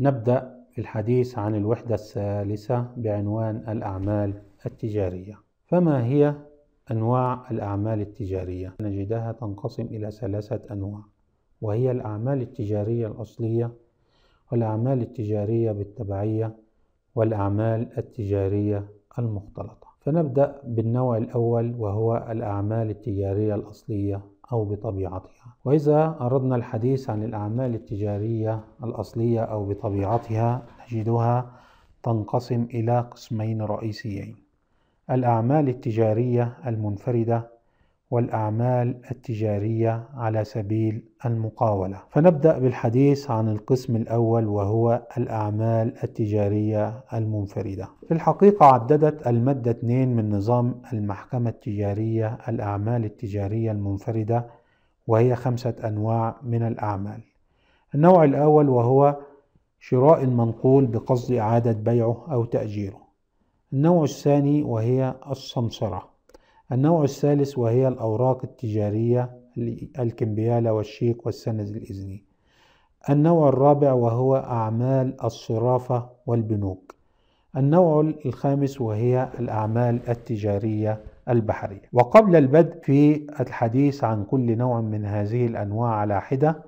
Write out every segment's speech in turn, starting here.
نبدأ الحديث عن الوحدة الثالثة بعنوان الأعمال التجارية فما هي أنواع الأعمال التجارية؟ نجدها تنقسم إلى ثلاثة أنواع وهي الأعمال التجارية الأصلية والأعمال التجارية بالتبعية والأعمال التجارية المختلطة فنبدأ بالنوع الأول وهو الأعمال التجارية الأصلية أو بطبيعتها وإذا أردنا الحديث عن الأعمال التجارية الأصلية أو بطبيعتها نجدها تنقسم إلى قسمين رئيسيين الأعمال التجارية المنفردة والأعمال التجارية على سبيل المقاولة. فنبدأ بالحديث عن القسم الأول وهو الأعمال التجارية المنفردة. في الحقيقة عددت المادة 2 من نظام المحكمة التجارية الأعمال التجارية المنفردة وهي خمسة أنواع من الأعمال. النوع الأول وهو شراء المنقول بقصد إعادة بيعه أو تأجيره. النوع الثاني وهي السمسرة. النوع الثالث وهي الأوراق التجارية الكمبيالة والشيك والسند الإذني النوع الرابع وهو أعمال الصرافة والبنوك النوع الخامس وهي الأعمال التجارية البحرية وقبل البدء في الحديث عن كل نوع من هذه الأنواع على حدة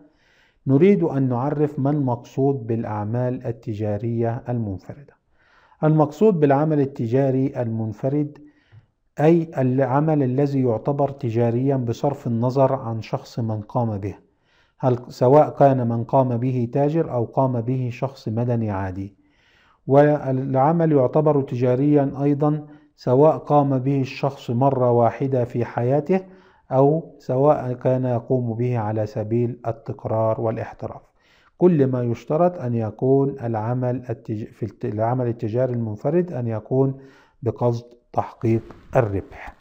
نريد أن نعرف ما المقصود بالأعمال التجارية المنفردة المقصود بالعمل التجاري المنفرد أي العمل الذي يعتبر تجاريا بصرف النظر عن شخص من قام به هل سواء كان من قام به تاجر أو قام به شخص مدني عادي والعمل يعتبر تجاريا أيضا سواء قام به الشخص مرة واحدة في حياته أو سواء كان يقوم به على سبيل التكرار والاحتراف كل ما يشترط أن يكون العمل التج... في العمل التجاري المنفرد أن يكون بقصد تحقيق الربح